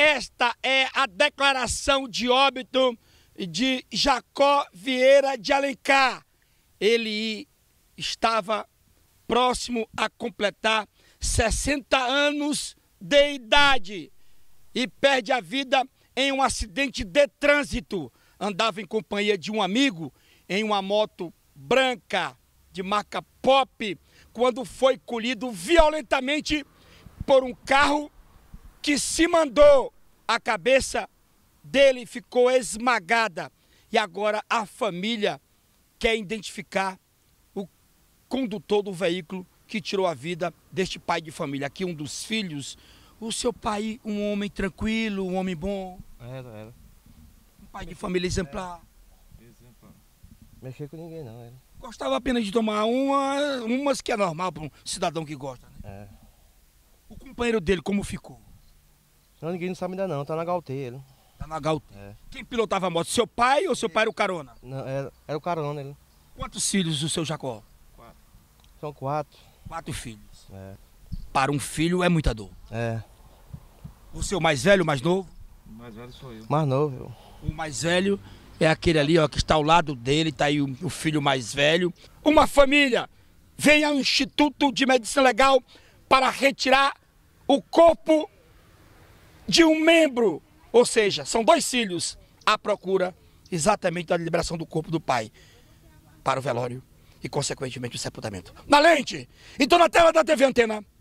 Esta é a declaração de óbito de Jacó Vieira de Alencar. Ele estava próximo a completar 60 anos de idade e perde a vida em um acidente de trânsito. Andava em companhia de um amigo em uma moto branca de marca Pop quando foi colhido violentamente por um carro que se mandou, a cabeça dele ficou esmagada. E agora a família quer identificar o condutor do veículo que tirou a vida deste pai de família. Aqui, um dos filhos. O seu pai, um homem tranquilo, um homem bom. Era, era. Um pai de família exemplar. É, exemplar. Mexer com ninguém, não, era. Gostava apenas de tomar uma, umas que é normal para um cidadão que gosta, né? É. O companheiro dele, como ficou? Não, ninguém não sabe ainda não, tá na galteira. Tá na galteira. É. Quem pilotava a moto? Seu pai ou seu é. pai era o carona? Não, era, era o carona ele. Quantos filhos o seu Jacó? Quatro. São quatro. Quatro filhos. É. Para um filho é muita dor. É. O seu mais velho, mais novo? O mais velho sou eu. Mais novo. Eu. O mais velho é aquele ali, ó, que está ao lado dele, tá aí o, o filho mais velho. Uma família vem ao Instituto de Medicina Legal para retirar o corpo de um membro, ou seja, são dois filhos, à procura exatamente da liberação do corpo do pai para o velório e, consequentemente, o sepultamento. Na lente! Então, na tela da TV Antena.